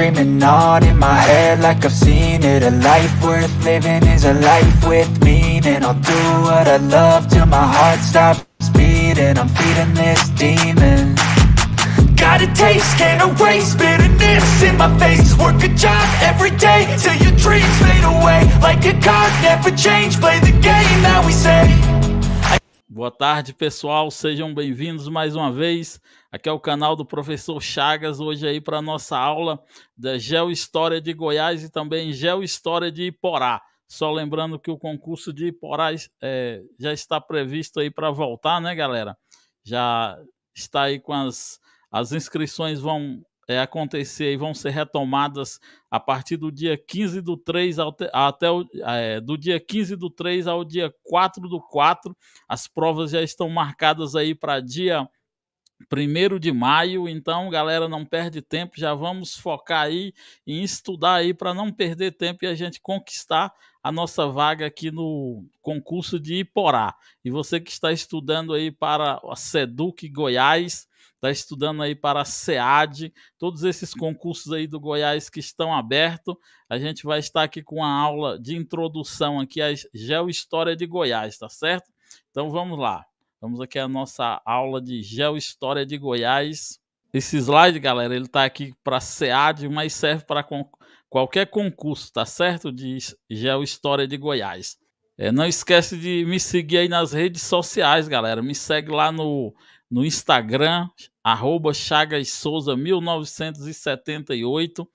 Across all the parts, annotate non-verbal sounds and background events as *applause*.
dreaming on in my head like I've seen it A life worth living is a life with meaning I'll do what I love till my heart stops beating I'm feeding this demon Got a taste, can't erase bitterness in my face Work a job every day till your dreams fade away Like a card, never change, play the game that we say Boa tarde pessoal, sejam bem-vindos mais uma vez Aqui é o canal do professor Chagas, hoje aí para nossa aula da Geohistória de Goiás e também Geohistória de Iporá. Só lembrando que o concurso de Iporá é, já está previsto aí para voltar, né, galera? Já está aí com as, as inscrições vão é, acontecer e vão ser retomadas a partir do dia 15 do 3 ao, até o, é, do dia 15 do 3 ao dia 4 do 4. As provas já estão marcadas aí para dia Primeiro de maio, então, galera, não perde tempo, já vamos focar aí em estudar aí para não perder tempo e a gente conquistar a nossa vaga aqui no concurso de Iporá. E você que está estudando aí para a Seduc Goiás, está estudando aí para a SEAD, todos esses concursos aí do Goiás que estão abertos, a gente vai estar aqui com a aula de introdução aqui à História de Goiás, tá certo? Então vamos lá. Vamos aqui a nossa aula de Geohistória de Goiás. Esse slide, galera, ele está aqui para SEAD, mas serve para con qualquer concurso, tá certo? De Geohistória de Goiás. É, não esquece de me seguir aí nas redes sociais, galera. Me segue lá no, no Instagram, arroba 1978.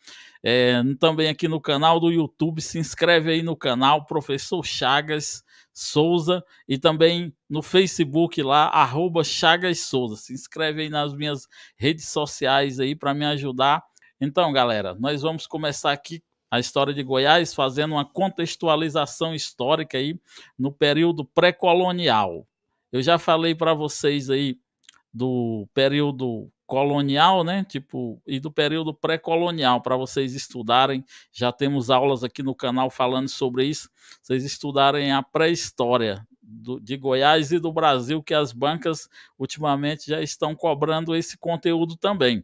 É, também aqui no canal do YouTube, se inscreve aí no canal Professor Chagas Souza e também no Facebook lá, arroba Chagas Souza. Se inscreve aí nas minhas redes sociais aí para me ajudar. Então, galera, nós vamos começar aqui a história de Goiás fazendo uma contextualização histórica aí no período pré-colonial. Eu já falei para vocês aí do período colonial, né? Tipo, e do período pré-colonial, para vocês estudarem. Já temos aulas aqui no canal falando sobre isso. Vocês estudarem a pré-história de Goiás e do Brasil, que as bancas ultimamente já estão cobrando esse conteúdo também.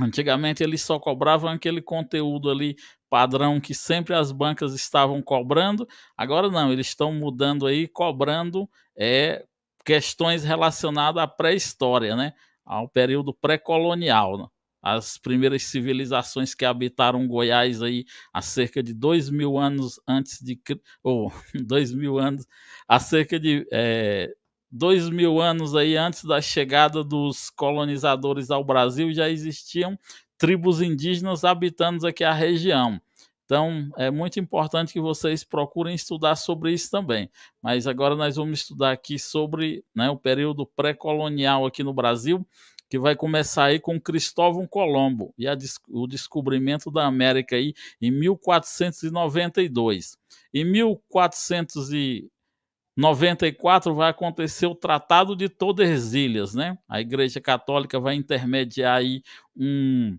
Antigamente eles só cobravam aquele conteúdo ali padrão que sempre as bancas estavam cobrando. Agora não, eles estão mudando aí, cobrando é, questões relacionadas à pré-história, né? ao período pré-colonial. Né? As primeiras civilizações que habitaram Goiás aí há cerca de dois mil anos antes de ou *laughs* dois mil anos há cerca de é, dois mil anos aí antes da chegada dos colonizadores ao Brasil já existiam tribos indígenas habitando aqui a região. Então, é muito importante que vocês procurem estudar sobre isso também. Mas agora nós vamos estudar aqui sobre né, o período pré-colonial aqui no Brasil, que vai começar aí com Cristóvão Colombo e o descobrimento da América aí em 1492. Em 1494 vai acontecer o Tratado de Tordesilhas, né? A Igreja Católica vai intermediar aí um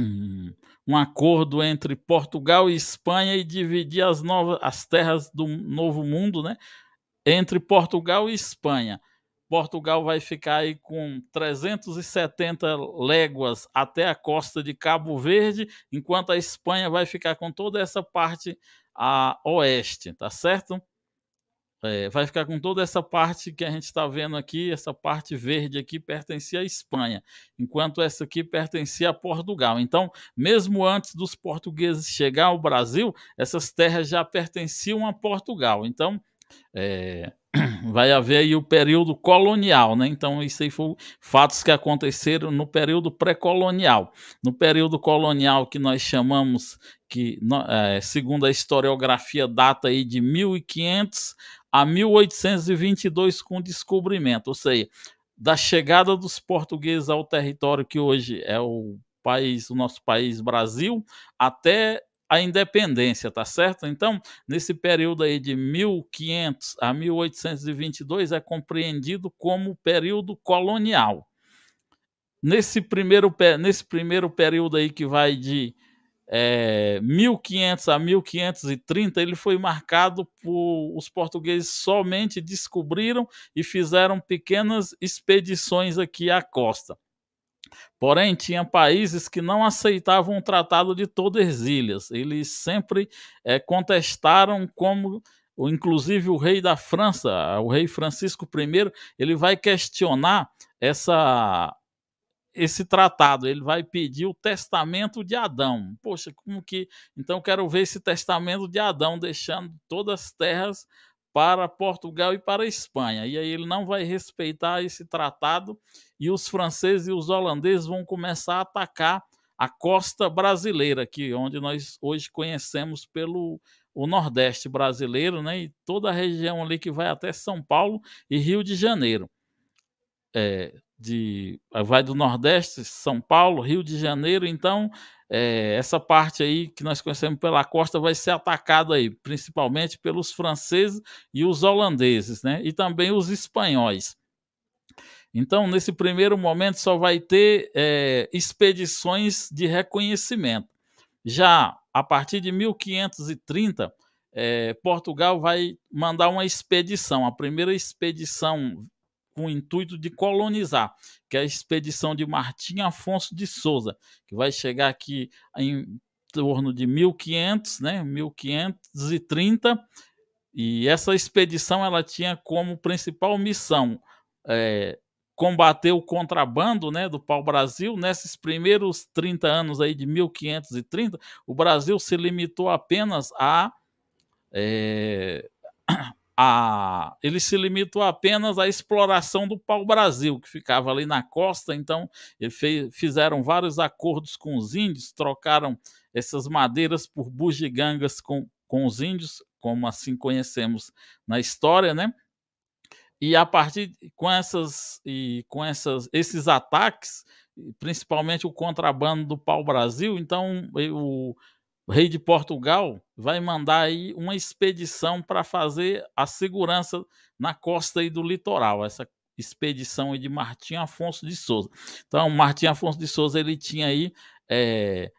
Hum. um acordo entre Portugal e Espanha e dividir as, novas, as terras do Novo Mundo, né? Entre Portugal e Espanha. Portugal vai ficar aí com 370 léguas até a costa de Cabo Verde, enquanto a Espanha vai ficar com toda essa parte a oeste, tá certo? É, vai ficar com toda essa parte que a gente está vendo aqui, essa parte verde aqui pertencia à Espanha, enquanto essa aqui pertencia a Portugal. Então, mesmo antes dos portugueses chegar ao Brasil, essas terras já pertenciam a Portugal. Então, é, *clears throat* vai haver aí o período colonial, né? Então, isso aí foram fatos que aconteceram no período pré-colonial. No período colonial que nós chamamos, que é, segundo a historiografia data aí de 1500 a 1822 com o descobrimento, ou seja, da chegada dos portugueses ao território que hoje é o país, o nosso país Brasil, até a independência, tá certo? Então, nesse período aí de 1500 a 1822 é compreendido como período colonial. Nesse primeiro, nesse primeiro período aí que vai de é, 1500 a 1530, ele foi marcado por os portugueses somente descobriram e fizeram pequenas expedições aqui à costa. Porém, tinha países que não aceitavam o Tratado de Tordesilhas. Eles sempre é, contestaram como inclusive o rei da França, o rei Francisco I, ele vai questionar essa esse tratado, ele vai pedir o testamento de Adão. Poxa, como que. Então, quero ver esse testamento de Adão deixando todas as terras para Portugal e para Espanha. E aí ele não vai respeitar esse tratado e os franceses e os holandeses vão começar a atacar a costa brasileira, que é onde nós hoje conhecemos pelo o Nordeste brasileiro, né, e toda a região ali que vai até São Paulo e Rio de Janeiro. É, de eh, vai do Nordeste, São Paulo, Rio de Janeiro, então é, essa parte aí que nós conhecemos pela costa vai ser atacada aí, principalmente pelos franceses e os holandeses, né? E também os espanhóis. Então, nesse primeiro momento, só vai ter é, expedições de reconhecimento. Já a partir de 1530, é, Portugal vai mandar uma expedição, a primeira expedição com o intuito de colonizar, que é a expedição de Martim Afonso de Souza, que vai chegar aqui em torno de 1500, né, 1530, e essa expedição ela tinha como principal missão é, combater o contrabando né, do pau-brasil. Nesses primeiros 30 anos aí de 1530, o Brasil se limitou apenas a é, a, ele se limitou apenas à exploração do pau-brasil, que ficava ali na costa, então fez, fizeram vários acordos com os índios, trocaram essas madeiras por bugigangas com, com os índios, como assim conhecemos na história, né? E a partir com essas e com essas esses ataques, principalmente o contrabando do pau-brasil, então o o rei de Portugal vai mandar aí uma expedição para fazer a segurança na costa e do litoral, essa expedição aí de Martim Afonso de Souza. Então, Martim Afonso de Souza ele tinha aí é,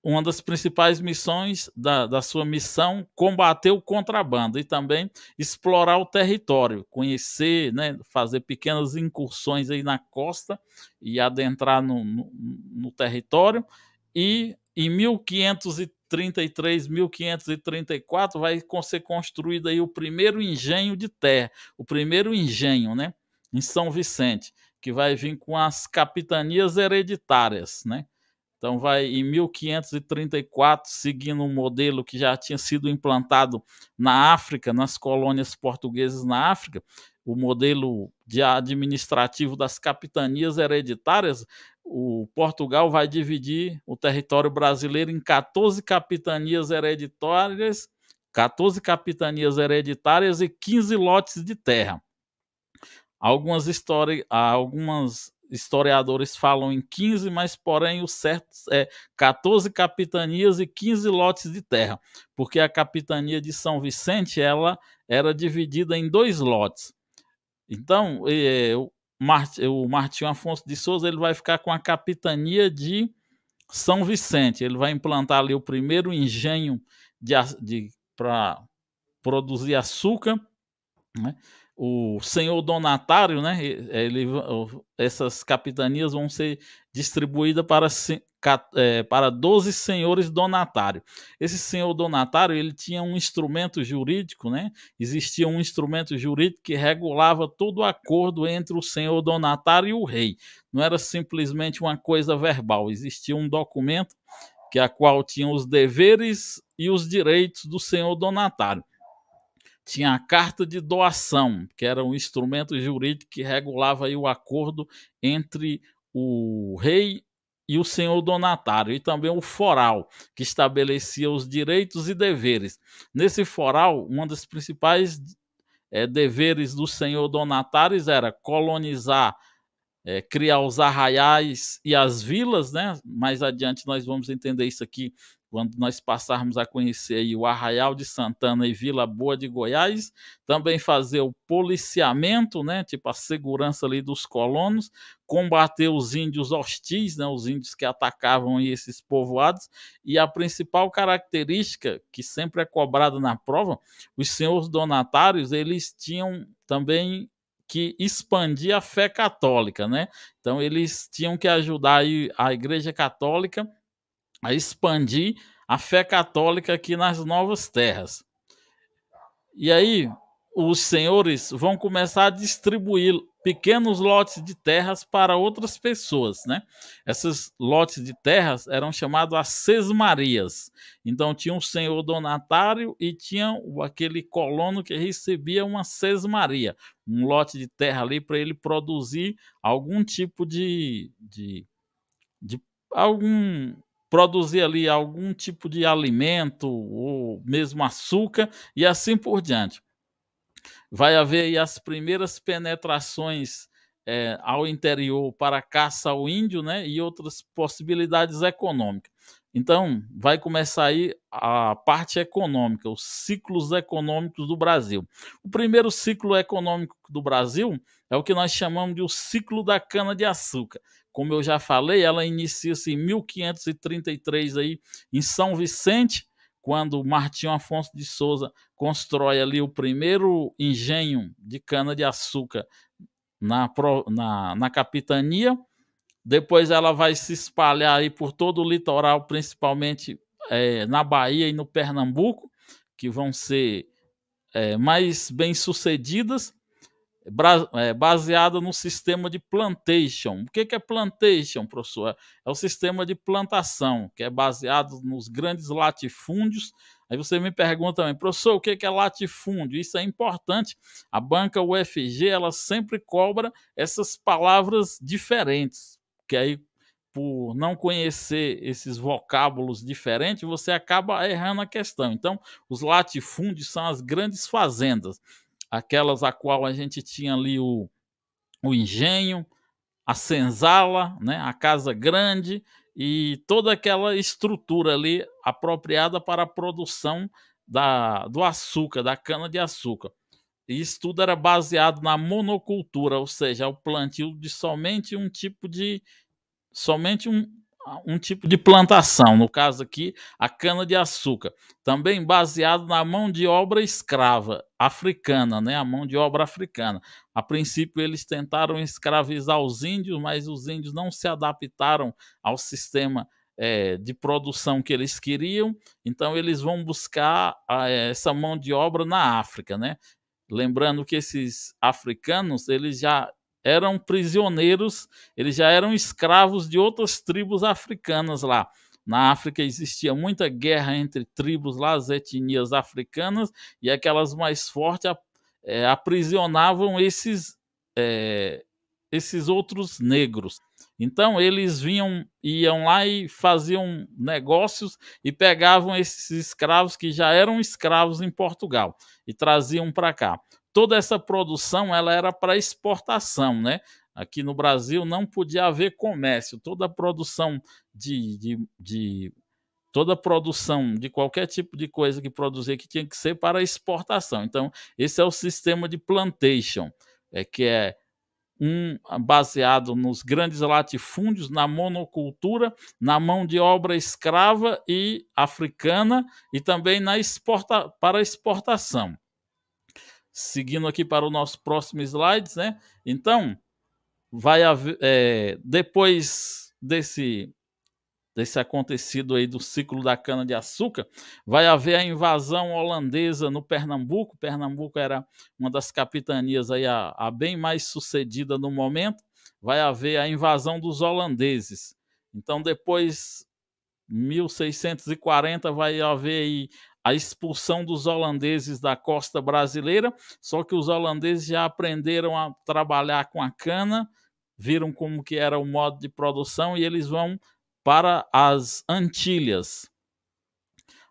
uma das principais missões da, da sua missão combater o contrabando e também explorar o território, conhecer, né, fazer pequenas incursões aí na costa e adentrar no, no, no território e em 1533, 1534 vai ser construído aí o primeiro engenho de terra, o primeiro engenho, né, em São Vicente, que vai vir com as capitanias hereditárias, né? Então vai em 1534, seguindo um modelo que já tinha sido implantado na África, nas colônias portuguesas na África, o modelo de administrativo das capitanias hereditárias, o Portugal vai dividir o território brasileiro em 14 capitanias hereditárias, 14 capitanias hereditárias e 15 lotes de terra. Algumas, histori algumas historiadores falam em 15, mas porém o certo é 14 capitanias e 15 lotes de terra, porque a capitania de São Vicente ela era dividida em dois lotes. Então, é, o, o Martinho Afonso de Souza ele vai ficar com a capitania de São Vicente. Ele vai implantar ali o primeiro engenho de, de para produzir açúcar. Né? o senhor donatário, né? Eh, ele, essas capitanias vão ser distribuídas para, é, para 12 senhores donatários. Esse senhor donatário ele tinha um instrumento jurídico, né? Existia um instrumento jurídico que regulava todo o acordo entre o senhor donatário e o rei. Não era simplesmente uma coisa verbal, existia um documento que a qual tinha os deveres e os direitos do senhor donatário tinha a carta de doação, que era um instrumento jurídico que regulava o acordo entre o rei e o senhor donatário, e também o foral, que estabelecia os direitos e deveres. Nesse foral, um dos principais é, deveres do senhor donatário era colonizar, é, criar os arraiais e as vilas, né? mais adiante nós vamos entender isso aqui, quando nós passarmos a conhecer o Arraial de Santana e Vila Boa de Goiás, também fazer o policiamento, né, tipo a segurança ali dos colonos, combater os índios hostis, né, os índios que atacavam esses povoados, e a principal característica que sempre é cobrada na prova, os senhores donatários, eles tinham também que expandir a fé católica, né? Então eles tinham que ajudar a Igreja Católica a expandir a fé católica aqui nas novas terras. E aí os senhores vão começar a distribuir pequenos lotes de terras para outras pessoas, né? Esses lotes de terras eram chamados as sesmarias. Então tinha um senhor donatário e tinha aquele colono que recebia uma sesmaria, um lote de terra ali para ele produzir algum tipo de, de, de algum produzir ali algum tipo de alimento ou mesmo açúcar e assim por diante. Vai haver as primeiras penetrações é, ao interior para caça ao índio né, e outras possibilidades econômicas. Então, vai começar aí a parte econômica, os ciclos econômicos do Brasil. O primeiro ciclo econômico do Brasil é o que nós chamamos de o ciclo da cana-de-açúcar como eu já falei, ela inicia-se assim, em 1533 aí, em São Vicente, quando Martinho Afonso de Souza constrói ali o primeiro engenho de cana-de-açúcar na, na, na capitania. Depois ela vai se espalhar aí por todo o litoral, principalmente é, na Bahia e no Pernambuco, que vão ser é, mais bem sucedidas. É, baseada no sistema de plantation. O que é plantation, professor? É o sistema de plantação, que é baseado nos grandes latifúndios. Aí você me pergunta também, professor, o que é latifúndio? Isso é importante. A banca UFG ela sempre cobra essas palavras diferentes, que aí por não conhecer esses vocábulos diferentes, você acaba errando a questão. Então, os latifúndios são as grandes fazendas aquelas a qual a gente tinha ali o, o engenho, a senzala, né, a casa grande e toda aquela estrutura ali apropriada para a produção da, do açúcar, da cana de açúcar. E isso tudo era baseado na monocultura, ou seja, o plantio de somente um tipo de somente um, um tipo de plantação, no caso aqui, a cana-de-açúcar, também baseado na mão de obra escrava africana, né? a mão de obra africana. A princípio, eles tentaram escravizar os índios, mas os índios não se adaptaram ao sistema é, de produção que eles queriam, então eles vão buscar a, é, essa mão de obra na África, né? Lembrando que esses africanos eles já eram prisioneiros, eles já eram escravos de outras tribos africanas lá. Na África existia muita guerra entre tribos lá, as etnias africanas, e aquelas mais fortes é, aprisionavam esses, é, esses outros negros. Então eles vinham, iam lá e faziam negócios e pegavam esses escravos que já eram escravos em Portugal e traziam para cá toda essa produção ela era para exportação, né? Aqui no Brasil não podia haver comércio, toda a produção de, de, de toda a produção de qualquer tipo de coisa que produzir que tinha que ser para exportação. Então, esse é o sistema de plantation, é que é um baseado nos grandes latifúndios, na monocultura, na mão de obra escrava e africana e também na exporta, para exportação. Seguindo aqui para o nosso próximo slide, né? Então, vai haver, é, depois desse desse acontecido aí do ciclo da cana de açúcar, vai haver a invasão holandesa no Pernambuco. Pernambuco era uma das capitanias aí a, a bem mais sucedida no momento. Vai haver a invasão dos holandeses. Então depois 1640 vai haver aí a expulsão dos holandeses da costa brasileira, só que os holandeses já aprenderam a trabalhar com a cana, viram como que era o modo de produção e eles vão para as Antilhas.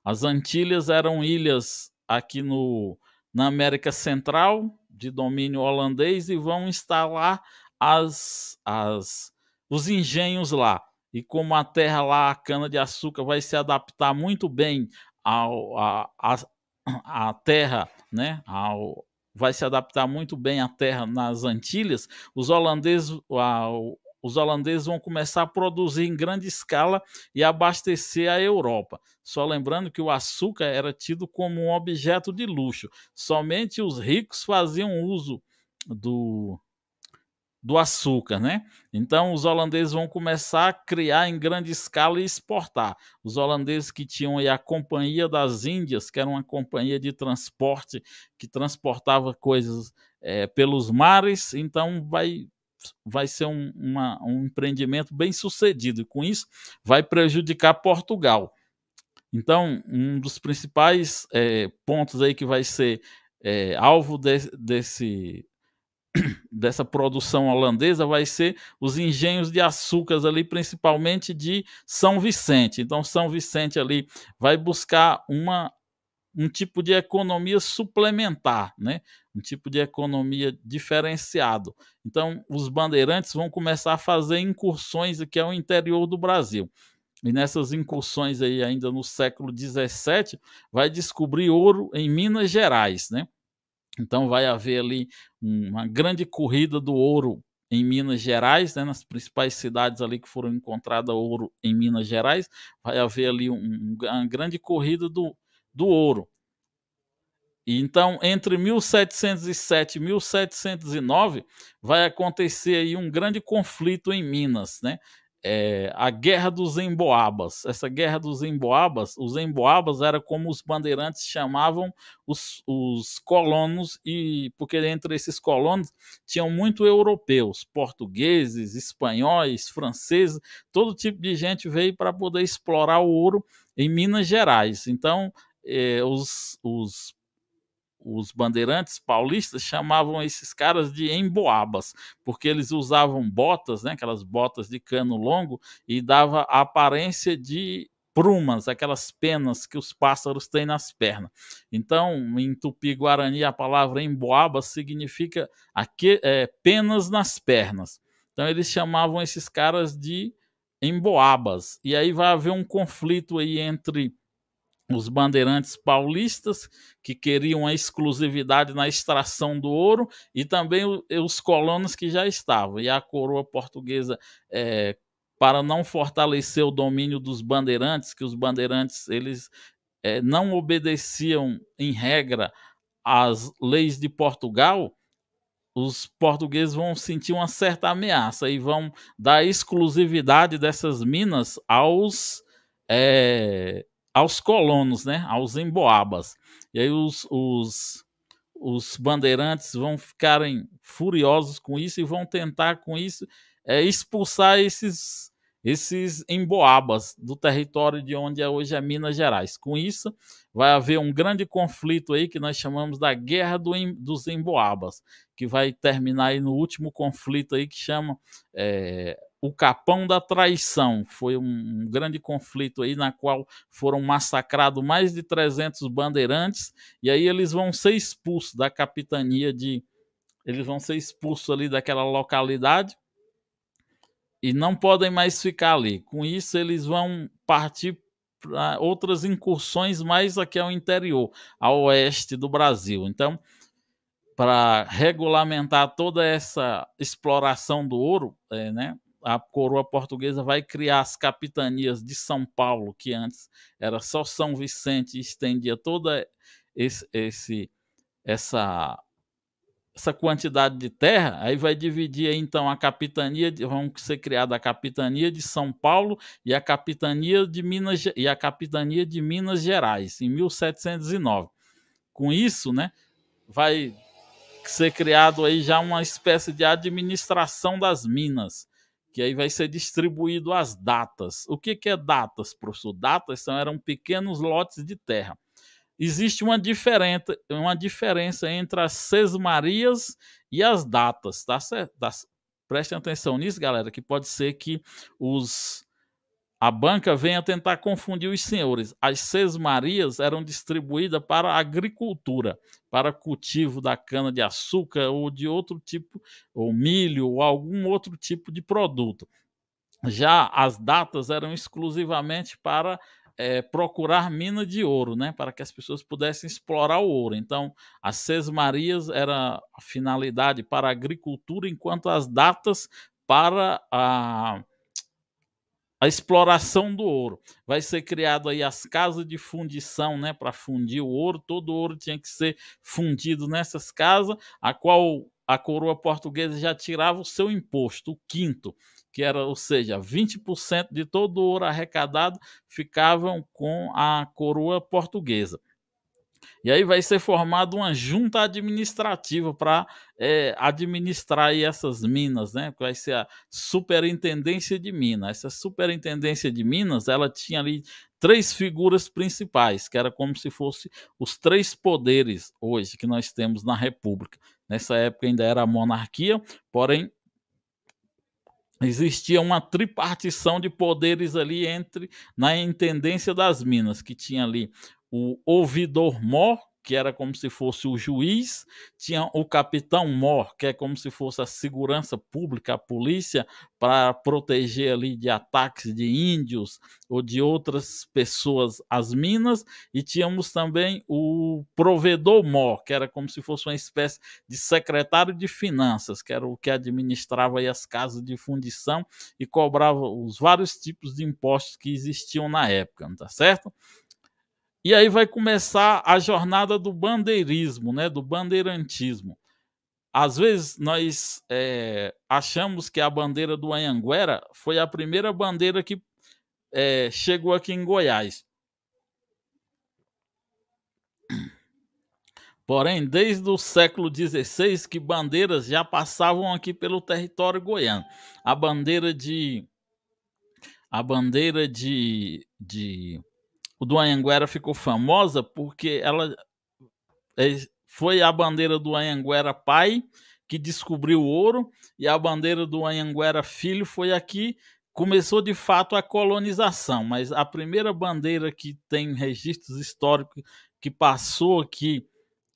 As Antilhas eram ilhas aqui no, na América Central, de domínio holandês, e vão instalar as, as, os engenhos lá. E como a terra lá, a cana-de-açúcar, vai se adaptar muito bem ao, a, a, a terra, né, ao, vai se adaptar muito bem à terra nas Antilhas, os holandeses, a, os holandeses vão começar a produzir em grande escala e abastecer a Europa. Só lembrando que o açúcar era tido como um objeto de luxo, somente os ricos faziam uso do, do açúcar, né? Então os holandeses vão começar a criar em grande escala e exportar. Os holandeses que tinham a Companhia das Índias, que era uma companhia de transporte que transportava coisas é, pelos mares, então vai vai ser um, uma, um empreendimento bem sucedido e com isso vai prejudicar Portugal. Então um dos principais é, pontos aí que vai ser é, alvo de, desse dessa produção holandesa vai ser os engenhos de açúcares ali, principalmente de São Vicente. Então, São Vicente ali vai buscar uma, um tipo de economia suplementar, né? um tipo de economia diferenciado. Então, os bandeirantes vão começar a fazer incursões aqui ao interior do Brasil. E nessas incursões aí, ainda no século XVII, vai descobrir ouro em Minas Gerais, né? Então vai haver ali uma grande corrida do ouro em Minas Gerais, né, nas principais cidades ali que foram encontrada ouro em Minas Gerais, vai haver ali um, uma grande corrida do, do ouro. E então, entre 1707 e 1709, vai acontecer aí um grande conflito em Minas, né? é, a Guerra dos Emboabas. Essa Guerra dos Emboabas, os Emboabas era como os bandeirantes chamavam os, os colonos, e porque entre esses colonos tinham muito europeus, portugueses, espanhóis, franceses, todo tipo de gente veio para poder explorar o ouro em Minas Gerais. Então, é, os, os os bandeirantes paulistas chamavam esses caras de emboabas, porque eles usavam botas, né, aquelas botas de cano longo, e dava a aparência de prumas, aquelas penas que os pássaros têm nas pernas. Então, em tupi-guarani, a palavra emboaba significa aqui, é, penas nas pernas. Então, eles chamavam esses caras de emboabas. E aí vai haver um conflito aí entre os bandeirantes paulistas, que queriam a exclusividade na extração do ouro, e também os colonos que já estavam. E a coroa portuguesa, é, para não fortalecer o domínio dos bandeirantes, que os bandeirantes eles é, não obedeciam, em regra, às leis de Portugal, os portugueses vão sentir uma certa ameaça e vão dar exclusividade dessas minas aos. É, aos colonos, né, aos emboabas. E aí os, os, os bandeirantes vão ficarem furiosos com isso e vão tentar com isso é, expulsar esses esses emboabas do território de onde é hoje é Minas Gerais. Com isso, vai haver um grande conflito aí que nós chamamos da Guerra do, dos Emboabas, que vai terminar aí no último conflito aí que chama é, o Capão da Traição. Foi um, um, grande conflito aí na qual foram massacrados mais de 300 bandeirantes e aí eles vão ser expulsos da capitania de eles vão ser expulsos ali daquela localidade e não podem mais ficar ali. Com isso eles vão partir para outras incursões mais aqui ao interior, ao oeste do Brasil. Então, para regulamentar toda essa exploração do ouro, é, né, a coroa portuguesa vai criar as capitanias de São Paulo, que antes era só São Vicente, e estendia toda esse, esse, essa, essa quantidade de terra, aí vai dividir então a capitania, de, vão ser criada a capitania de São Paulo e a capitania de Minas e a capitania de Minas Gerais em 1709. Com isso, né, vai ser criado aí já uma espécie de administração das minas que aí vai ser distribuído as datas. O que, que é datas, professor? Datas são, eram pequenos lotes de terra. Existe uma, diferente, uma diferença entre as sesmarias e as datas, tá certo? Tá Prestem atenção nisso, galera, que pode ser que os a banca vem a tentar confundir os senhores. As sesmarias eram distribuídas para a agricultura, para cultivo da cana-de-açúcar ou de outro tipo, ou milho, ou algum outro tipo de produto. Já as datas eram exclusivamente para é, procurar mina de ouro, né, para que as pessoas pudessem explorar o ouro. Então, as sesmarias era a finalidade para a agricultura, enquanto as datas para a a exploração do ouro. Vai ser criado aí as casas de fundição, né, para fundir o ouro. Todo o ouro tinha que ser fundido nessas casas, a qual a coroa portuguesa já tirava o seu imposto, o quinto, que era, ou seja, 20% de todo o ouro arrecadado ficavam com a coroa portuguesa. E aí vai ser formada uma junta administrativa para é, eh, administrar essas minas, né? Vai ser a Superintendência de Minas. Essa Superintendência de Minas, ela tinha ali três figuras principais, que era como se fosse os três poderes hoje que nós temos na República. Nessa época ainda era a monarquia, porém existia uma tripartição de poderes ali entre na intendência das minas, que tinha ali o ouvidor mor, que era como se fosse o juiz, tinha o capitão mor, que é como se fosse a segurança pública, a polícia, para proteger ali de ataques de índios ou de outras pessoas as minas, e tínhamos também o provedor mor, que era como se fosse uma espécie de secretário de finanças, que era o que administrava aí as casas de fundição e cobrava os vários tipos de impostos que existiam na época, não tá certo? E aí vai começar a jornada do bandeirismo, né, do bandeirantismo. Às vezes nós é, achamos que a bandeira do Anhanguera foi a primeira bandeira que é, chegou aqui em Goiás. Porém, desde o século XVI que bandeiras já passavam aqui pelo território goiano. A bandeira de a bandeira de, de o do Anhanguera ficou famosa porque ela é, foi a bandeira do Anhanguera pai que descobriu o ouro e a bandeira do Anhanguera filho foi aqui começou de fato a colonização, mas a primeira bandeira que tem registros históricos que passou aqui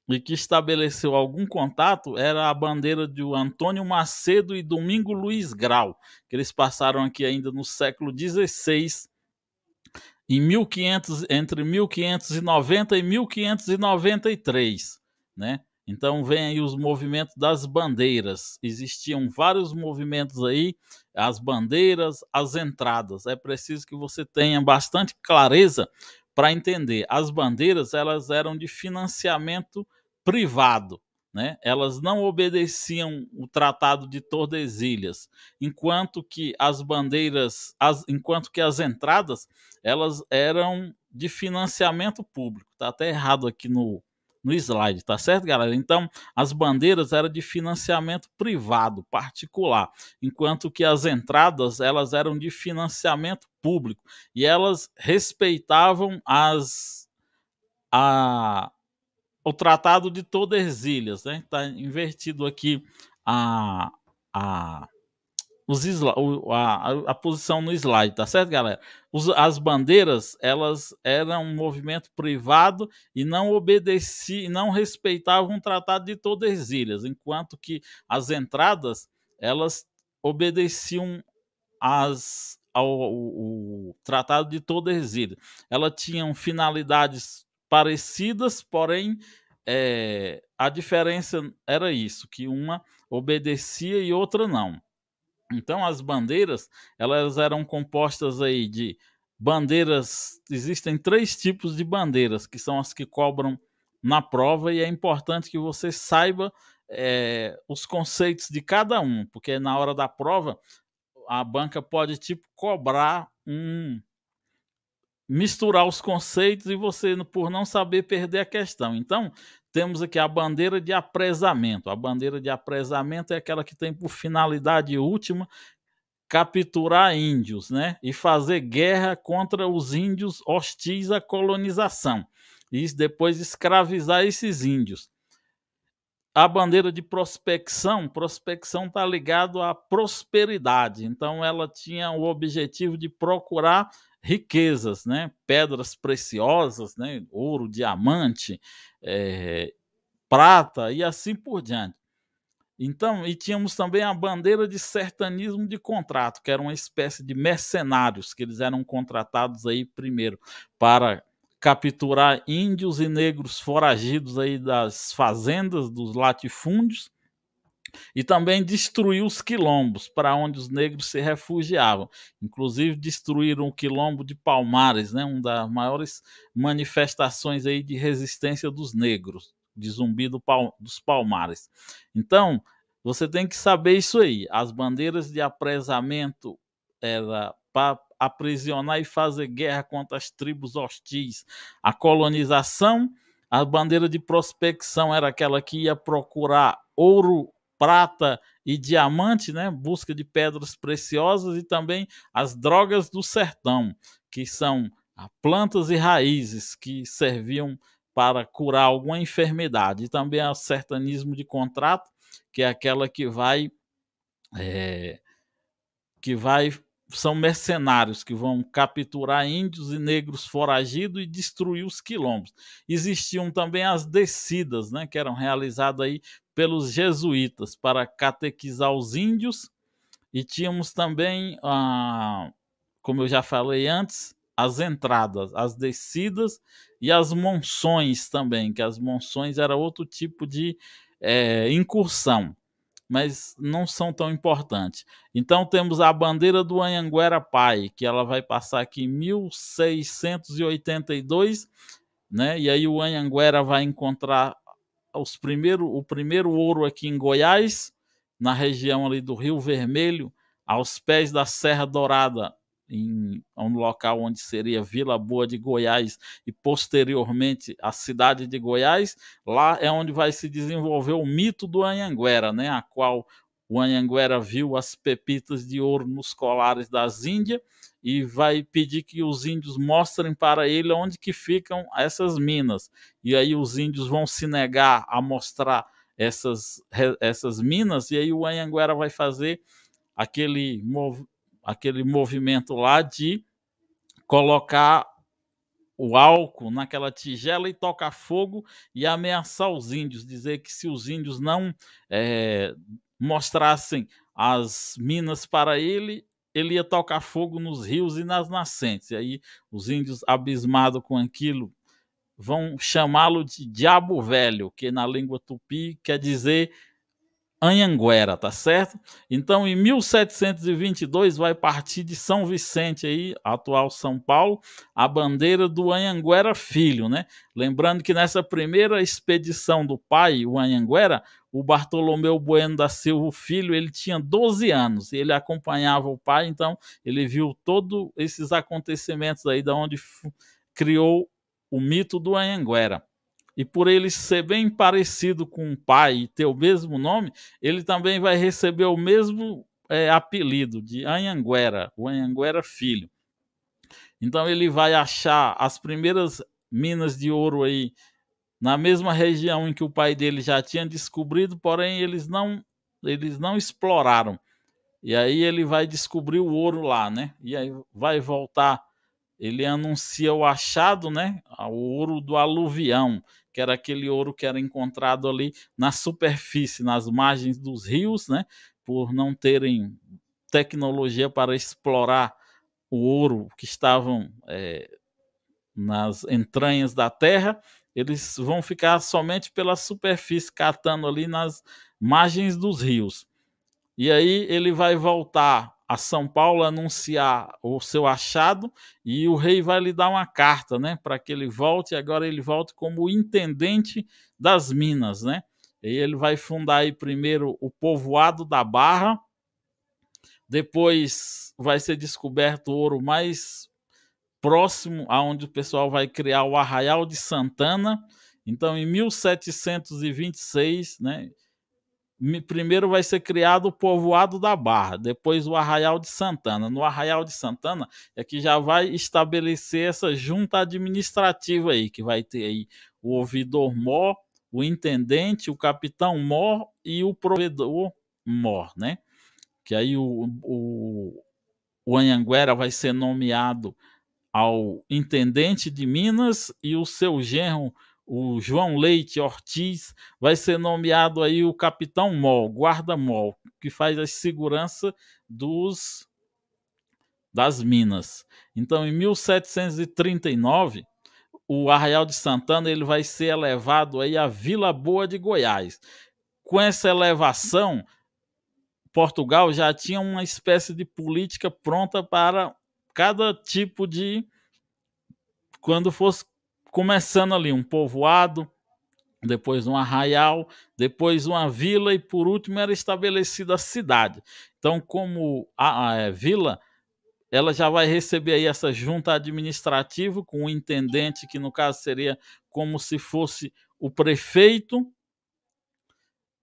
e que estabeleceu algum contato era a bandeira de Antônio Macedo e Domingo Luiz Grau, que eles passaram aqui ainda no século XVI em 1500, entre 1590 e 1593, né? Então vem aí os movimentos das bandeiras. Existiam vários movimentos aí, as bandeiras, as entradas. É preciso que você tenha bastante clareza para entender. As bandeiras, elas eram de financiamento privado, né? Elas não obedeciam o Tratado de Tordesilhas, enquanto que as bandeiras, as, enquanto que as entradas elas eram de financiamento público. Tá até errado aqui no, no slide, tá certo, galera? Então, as bandeiras eram de financiamento privado, particular, enquanto que as entradas elas eram de financiamento público e elas respeitavam as a o Tratado de Tordesilhas, né? Tá invertido aqui a a os a, a, posição no slide, tá certo, galera? Os, as bandeiras, elas eram um movimento privado e não obedeciam, não respeitavam o Tratado de Tordesilhas, enquanto que as entradas, elas obedeciam as, ao, ao, ao Tratado de Tordesilhas. Elas tinham finalidades parecidas, porém é, a diferença era isso, que uma obedecia e outra não. Então as bandeiras, elas eram compostas aí de bandeiras, existem três tipos de bandeiras, que são as que cobram na prova e é importante que você saiba é, os conceitos de cada um, porque na hora da prova a banca pode tipo cobrar um misturar os conceitos e você por não saber perder a questão. Então, temos aqui a bandeira de apresamento. A bandeira de apresamento é aquela que tem por finalidade última capturar índios, né? E fazer guerra contra os índios hostis à colonização. E depois escravizar esses índios a bandeira de prospecção, prospecção está ligado à prosperidade. Então ela tinha o objetivo de procurar riquezas, né? Pedras preciosas, né? Ouro, diamante, é, prata e assim por diante. Então, e tínhamos também a bandeira de sertanismo de contrato, que era uma espécie de mercenários que eles eram contratados aí primeiro para capturar índios e negros foragidos aí das fazendas, dos latifúndios, e também destruir os quilombos para onde os negros se refugiavam. Inclusive destruíram o quilombo de Palmares, né, uma das maiores manifestações aí de resistência dos negros, de zumbi do Pal dos Palmares. Então, você tem que saber isso aí. As bandeiras de apresamento era para aprisionar e fazer guerra contra as tribos hostis. A colonização, a bandeira de prospecção era aquela que ia procurar ouro, prata e diamante, né? Busca de pedras preciosas e também as drogas do sertão, que são plantas e raízes que serviam para curar alguma enfermidade. E também o sertanismo de contrato, que é aquela que vai é, que vai são mercenários que vão capturar índios e negros foragidos e destruir os quilombos. Existiam também as descidas, né, que eram realizadas aí pelos jesuítas para catequizar os índios. E tínhamos também, ah, como eu já falei antes, as entradas, as descidas e as monções também, que as monções era outro tipo de é, incursão mas não são tão importantes. Então temos a bandeira do Anhanguera Pai, que ela vai passar aqui em 1682, né? E aí o Anhanguera vai encontrar os primeiro, o primeiro ouro aqui em Goiás, na região ali do Rio Vermelho, aos pés da Serra Dourada, em um local onde seria Vila Boa de Goiás e posteriormente a cidade de Goiás, lá é onde vai se desenvolver o mito do Anhanguera, né, a qual o Anhanguera viu as pepitas de ouro nos colares das Índias e vai pedir que os índios mostrem para ele onde que ficam essas minas. E aí os índios vão se negar a mostrar essas, essas minas e aí o Anhanguera vai fazer aquele aquele movimento lá de colocar o álcool naquela tigela e tocar fogo e ameaçar os índios, dizer que se os índios não é, mostrassem as minas para ele, ele ia tocar fogo nos rios e nas nascentes. E aí os índios, abismados com aquilo, vão chamá-lo de diabo velho, que na língua tupi quer dizer Anhanguera, tá certo? Então, em 1722 vai partir de São Vicente aí, atual São Paulo, a bandeira do Anhanguera Filho, né? Lembrando que nessa primeira expedição do pai, o Anhanguera, o Bartolomeu Bueno da Silva Filho, ele tinha 12 anos e ele acompanhava o pai, então ele viu todos esses acontecimentos aí da onde criou o mito do Anhanguera e por ele ser bem parecido com o pai e ter o mesmo nome, ele também vai receber o mesmo é, apelido de Anhanguera, o Anhanguera Filho. Então ele vai achar as primeiras minas de ouro aí na mesma região em que o pai dele já tinha descobrido, porém eles não eles não exploraram. E aí ele vai descobrir o ouro lá, né? E aí vai voltar ele anuncia o achado, né? Ah, o ouro do aluvião, que era aquele ouro que era encontrado ali na superfície, nas margens dos rios, né? Por não terem tecnologia para explorar o ouro que estavam é, nas entranhas da terra, eles vão ficar somente pela superfície, catando ali nas margens dos rios. E aí ele vai voltar a São Paulo anunciar o seu achado e o rei vai lhe dar uma carta, né, para que ele volte. E agora ele volte como intendente das minas, né? E ele vai fundar aí primeiro o povoado da Barra, depois vai ser descoberto o ouro mais próximo aonde o pessoal vai criar o Arraial de Santana. Então, em 1726, né? primeiro vai ser criado o povoado da Barra, depois o Arraial de Santana. No Arraial de Santana é que já vai estabelecer essa junta administrativa aí, que vai ter aí o ouvidor mor, o intendente, o capitão mor e o provedor mor, né? Que aí o, o, o Anhanguera vai ser nomeado ao intendente de Minas e o seu genro o João Leite Ortiz vai ser nomeado aí o capitão mol, guarda mol, que faz a segurança dos das minas. Então, em 1739, o Arraial de Santana ele vai ser elevado aí à Vila Boa de Goiás. Com essa elevação, Portugal já tinha uma espécie de política pronta para cada tipo de quando fosse começando ali um povoado, depois um arraial, depois uma vila e por último era estabelecida a cidade. Então, como a, a, a é, vila, ela já vai receber aí essa junta administrativa com o intendente, que no caso seria como se fosse o prefeito,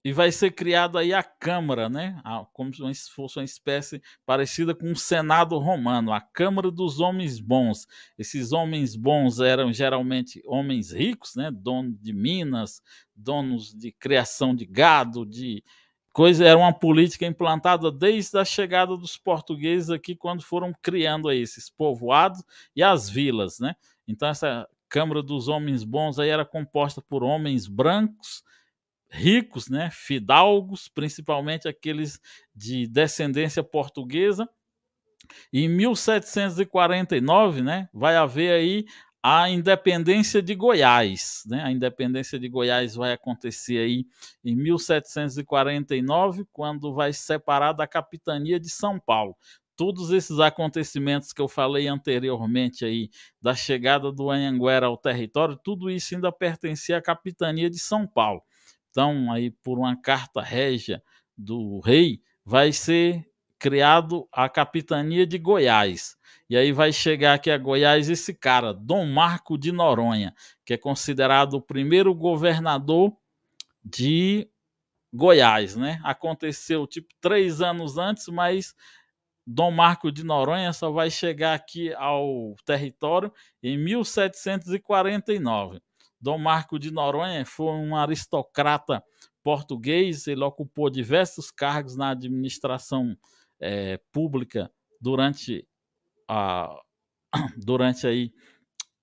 e vai ser criado aí a Câmara, né? Como se fosse uma espécie parecida com o um Senado romano, a Câmara dos Homens Bons. Esses homens bons eram geralmente homens ricos, né? Donos de minas, donos de criação de gado, de coisa. Era uma política implantada desde a chegada dos portugueses aqui, quando foram criando aí esses povoados e as vilas, né? Então essa Câmara dos Homens Bons aí era composta por homens brancos ricos, né, fidalgos, principalmente aqueles de descendência portuguesa. Em 1749, né, vai haver aí a independência de Goiás, né? A independência de Goiás vai acontecer aí em 1749, quando vai separar da capitania de São Paulo todos esses acontecimentos que eu falei anteriormente aí, da chegada do Anhanguera ao território, tudo isso ainda pertencia à capitania de São Paulo. Então aí por uma carta régia do rei, vai ser criado a capitania de Goiás. E aí vai chegar aqui a Goiás esse cara, Dom Marco de Noronha, que é considerado o primeiro governador de Goiás, né? Aconteceu tipo três anos antes, mas Dom Marco de Noronha só vai chegar aqui ao território em 1749. Dom Marco de Noronha foi um aristocrata português, ele ocupou diversos cargos na administração é, pública durante a, *coughs* durante aí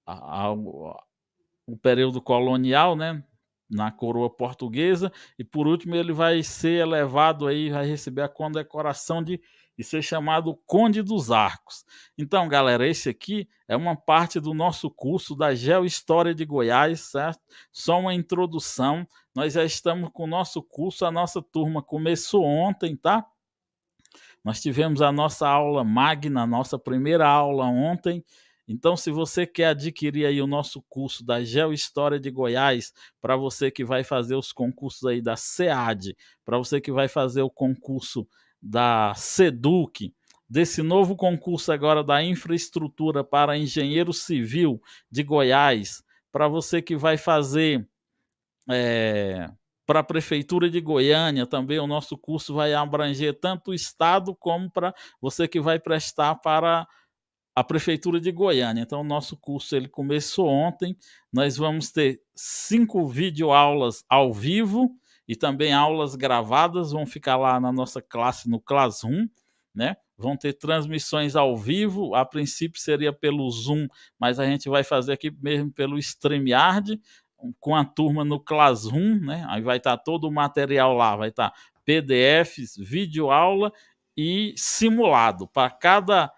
a, a, o período colonial, né, na coroa portuguesa e por último ele vai ser elevado aí, vai receber a condecoração de e ser chamado Conde dos Arcos. Então, galera, esse aqui é uma parte do nosso curso da Geohistória de Goiás, certo? Só uma introdução. Nós já estamos com o nosso curso, a nossa turma começou ontem, tá? Nós tivemos a nossa aula magna, a nossa primeira aula ontem. Então, se você quer adquirir aí o nosso curso da Geohistória de Goiás, para você que vai fazer os concursos aí da SEAD, para você que vai fazer o concurso da SEDUC, desse novo concurso agora da infraestrutura para engenheiro civil de Goiás, para você que vai fazer é, para a prefeitura de Goiânia também o nosso curso vai abranger tanto o estado como para você que vai prestar para a prefeitura de Goiânia. Então o nosso curso ele começou ontem. Nós vamos ter cinco videoaulas ao vivo e também aulas gravadas vão ficar lá na nossa classe no Classroom, né? Vão ter transmissões ao vivo, a princípio seria pelo Zoom, mas a gente vai fazer aqui mesmo pelo StreamYard, com a turma no Classroom, né? Aí vai estar tá todo o material lá, vai estar tá PDFs, vídeo aula e simulado para cada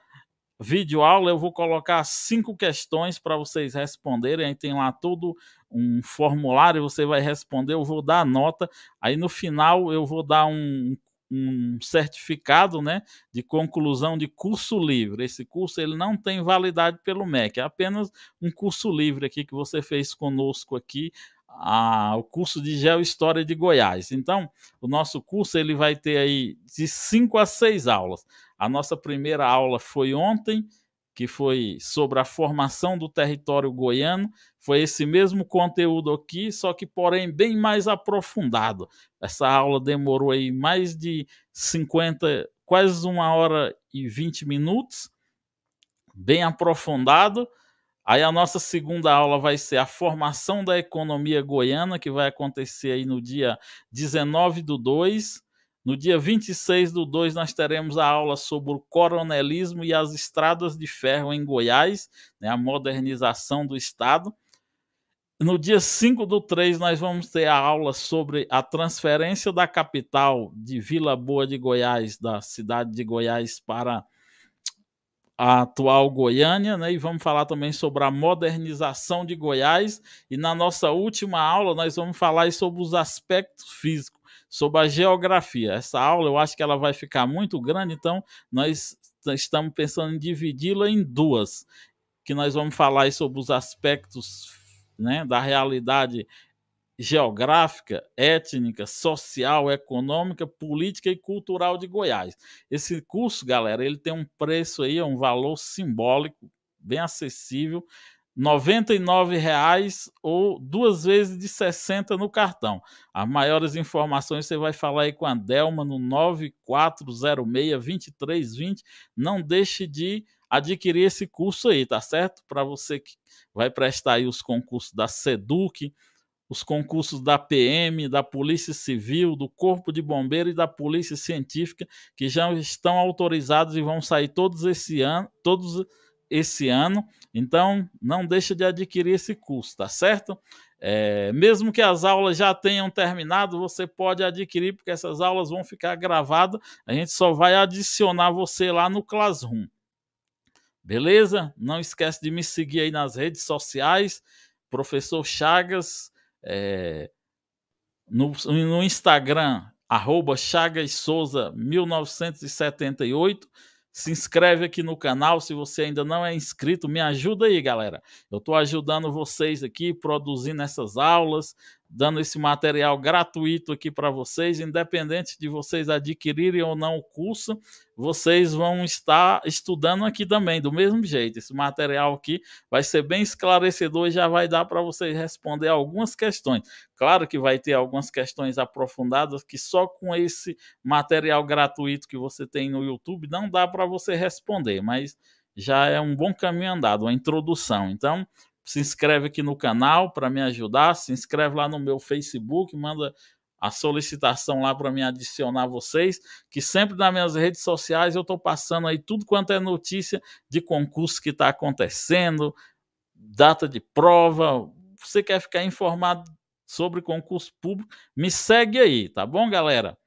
vídeo aula, eu vou colocar cinco questões para vocês responderem. Aí tem lá todo um formulário, você vai responder, eu vou dar a nota. Aí no final eu vou dar um, um certificado né, de conclusão de curso livre. Esse curso ele não tem validade pelo MEC, é apenas um curso livre aqui que você fez conosco aqui a, o curso de Geohistória de Goiás. Então, o nosso curso ele vai ter aí de 5 a 6 aulas. A nossa primeira aula foi ontem, que foi sobre a formação do território goiano. Foi esse mesmo conteúdo aqui, só que porém bem mais aprofundado. Essa aula demorou aí mais de 50, quase uma hora e 20 minutos, bem aprofundado. Aí a nossa segunda aula vai ser a formação da economia goiana, que vai acontecer aí no dia 19 do 2. No dia 26 do 2, nós teremos a aula sobre o coronelismo e as estradas de ferro em Goiás, né, a modernização do Estado. No dia 5 do 3, nós vamos ter a aula sobre a transferência da capital de Vila Boa de Goiás, da cidade de Goiás, para a atual Goiânia, né? E vamos falar também sobre a modernização de Goiás. E na nossa última aula, nós vamos falar sobre os aspectos físicos, sobre a geografia. Essa aula eu acho que ela vai ficar muito grande, então nós estamos pensando em dividi-la em duas, que nós vamos falar sobre os aspectos né, da realidade geográfica, étnica, social, econômica, política e cultural de Goiás. Esse curso, galera, ele tem um preço aí, um valor simbólico, bem acessível, R$ 99,00 ou duas vezes de 60 no cartão. As maiores informações você vai falar aí com a Delma no 9406-2320. Não deixe de adquirir esse curso aí, tá certo? Para você que vai prestar aí os concursos da SEDUC, os concursos da PM, da Polícia Civil, do Corpo de Bombeiros e da Polícia Científica, que já estão autorizados e vão sair todos esse ano, todos esse ano. Então, não deixa de adquirir esse curso, tá certo? É, mesmo que as aulas já tenham terminado, você pode adquirir, porque essas aulas vão ficar gravadas. A gente só vai adicionar você lá no Classroom. Beleza? Não esquece de me seguir aí nas redes sociais, Professor Chagas é, no, no, Instagram, arroba Chagas Souza 1978. Se inscreve aqui no canal se você ainda não é inscrito. Me ajuda aí, galera. Eu estou ajudando vocês aqui, produzindo essas aulas, dando esse material gratuito aqui para vocês, independente de vocês adquirirem ou não o curso, vocês vão estar estudando aqui também, do mesmo jeito. Esse material aqui vai ser bem esclarecedor e já vai dar para vocês responder algumas questões. Claro que vai ter algumas questões aprofundadas que só com esse material gratuito que você tem no YouTube não dá para você responder, mas já é um bom caminho andado, uma introdução. Então, se inscreve aqui no canal para me ajudar, se inscreve lá no meu Facebook, manda a solicitação lá para me adicionar vocês, que sempre nas minhas redes sociais eu estou passando aí tudo quanto é notícia de concurso que está acontecendo, data de prova, você quer ficar informado sobre concurso público, me segue aí, tá bom, galera?